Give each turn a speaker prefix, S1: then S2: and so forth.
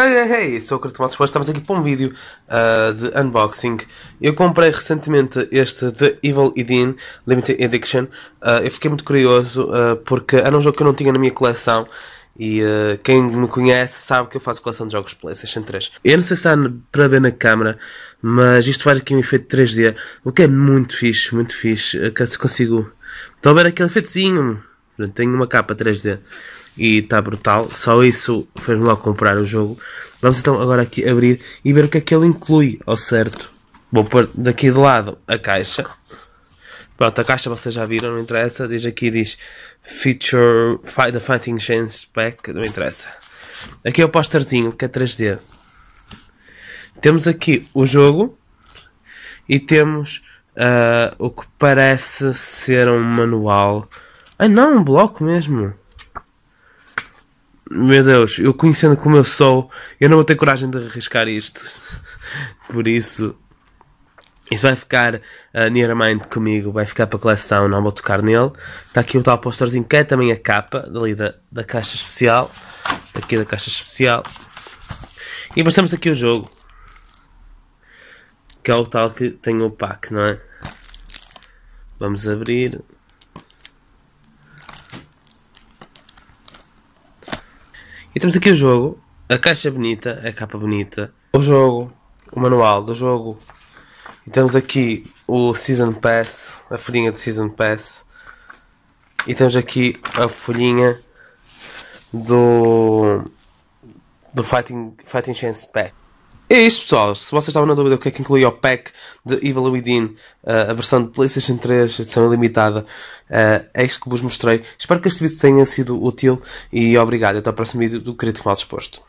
S1: Hey, hey, sou o Crato Matos Costa, estamos aqui para um vídeo uh, de unboxing. Eu comprei recentemente este The Evil Edin Limited Edition. Uh, eu fiquei muito curioso uh, porque era um jogo que eu não tinha na minha coleção. E quem me conhece sabe que eu faço coleção de jogos PlayStation 3. Eu não sei se está para ver na câmera, mas isto faz aqui um efeito 3D, o que é muito fixe, muito fixe. Que se consigo. Estou a ver aquele efeitozinho. Tenho uma capa 3D e está brutal. Só isso fez-me logo comprar o jogo. Vamos então agora aqui abrir e ver o que é que ele inclui ao certo. Vou pôr daqui de lado a caixa. Pronto, a caixa vocês já viram, não interessa. Diz aqui, diz Feature fight, The Fighting Chance Pack, não interessa. Aqui é o posterzinho, que é 3D. Temos aqui o jogo e temos uh, o que parece ser um manual. Ah não, um bloco mesmo meu Deus, eu conhecendo como eu sou, eu não vou ter coragem de arriscar isto. Por isso, isso vai ficar uh, near mind comigo, vai ficar para a coleção, não vou tocar nele. Está aqui o tal posterzinho que é também a capa, dali da, da caixa especial. Tá aqui da caixa especial. E passamos aqui o jogo. Que é o tal que tem o pack, não é? Vamos abrir. E temos aqui o jogo, a caixa bonita, a capa bonita, o jogo, o manual do jogo. E temos aqui o Season Pass, a folhinha do Season Pass. E temos aqui a folhinha do do Fighting, Fighting Chance Pack. É isso, pessoal. Se vocês estavam na dúvida o que é que inclui o pack de Evil Within, eh, a versão de PlayStation 3, edição ilimitada, eh, é isto que vos mostrei. Espero que este vídeo tenha sido útil e obrigado. Até ao próximo vídeo do Crítico Mal Disposto.